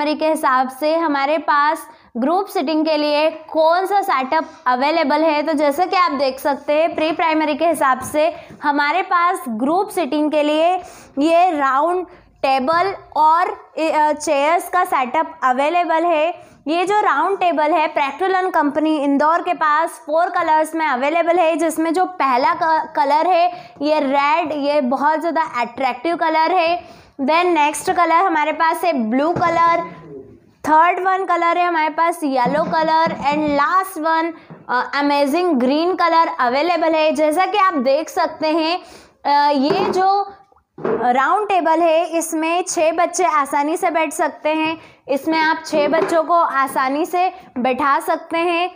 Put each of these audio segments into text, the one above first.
primary के हिसाब से हमारे पास ग्रुप सिटिंग के लिए कौन सा सेटअप अवेलेबल है तो जैसे कि आप देख सकते हैं प्री प्राइमरी के हिसाब से हमारे पास ग्रुप सिटिंग के लिए ये राउंड टेबल और चेयर्स का सेटअप अवेलेबल है ये जो राउंड टेबल है प्रैक्टोलन कंपनी इंदौर के पास फोर कलर्स में अवेलेबल है जिसमें जो पहला कलर है ये रेड ये बहुत ज़्यादा एट्रैक्टिव कलर है देन नेक्स्ट कलर हमारे पास है blue colour third one colour है हमारे पास yellow colour and last one amazing green colour available है जैसा कि आप देख सकते हैं uh, ये जो राउंड टेबल है इसमें छः बच्चे आसानी से बैठ सकते हैं इसमें आप छः बच्चों को आसानी से बैठा सकते हैं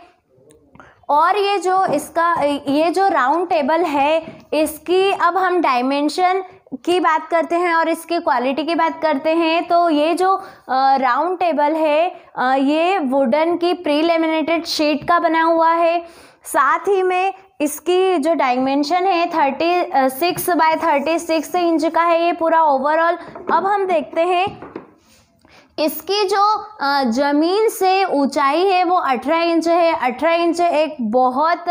और ये जो इसका ये जो राउंड टेबल है इसकी अब हम डायमेंशन की बात करते हैं और इसकी क्वालिटी की बात करते हैं तो ये जो राउंड टेबल है आ, ये वुडन की प्री लेमिनेटेड शीट का बना हुआ है साथ ही में इसकी जो डायमेंशन है thirty six by thirty six inch का है ये पूरा ओवरऑल अब हम देखते हैं इसकी जो uh, ज़मीन से ऊंचाई है वो अठारह इंच है अठारह इंच एक बहुत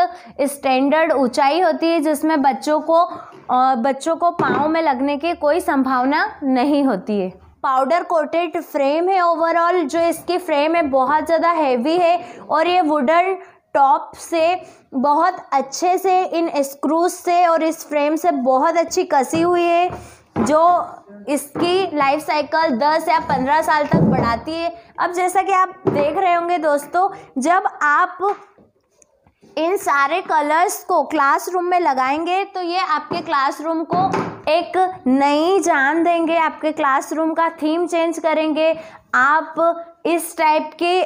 स्टैंडर्ड ऊंचाई होती है जिसमें बच्चों को uh, बच्चों को पाँव में लगने की कोई संभावना नहीं होती है पाउडर कोटेड फ्रेम है ओवरऑल जो इसकी फ्रेम है बहुत ज़्यादा हैवी है और ये वुडन टॉप से बहुत अच्छे से इन स्क्रूज से और इस फ्रेम से बहुत अच्छी कसी हुई है जो इसकी लाइफ साइकिल 10 या 15 साल तक बढ़ाती है अब जैसा कि आप देख रहे होंगे दोस्तों जब आप इन सारे कलर्स को क्लासरूम में लगाएंगे तो ये आपके क्लासरूम को एक नई जान देंगे आपके क्लासरूम का थीम चेंज करेंगे आप इस टाइप के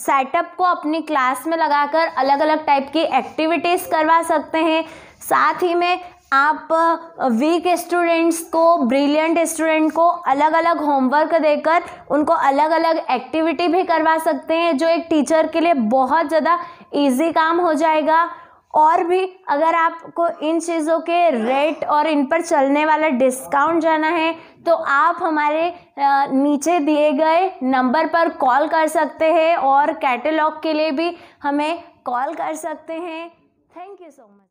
सेटअप को अपनी क्लास में लगाकर अलग अलग टाइप की एक्टिविटीज़ करवा सकते हैं साथ ही में आप वीक स्टूडेंट्स को ब्रिलियंट स्टूडेंट को अलग अलग होमवर्क देकर उनको अलग अलग एक्टिविटी भी करवा सकते हैं जो एक टीचर के लिए बहुत ज़्यादा इजी काम हो जाएगा और भी अगर आपको इन चीज़ों के रेट और इन पर चलने वाला डिस्काउंट जाना है तो आप हमारे नीचे दिए गए नंबर पर कॉल कर सकते हैं और कैटलॉग के लिए भी हमें कॉल कर सकते हैं थैंक यू सो मच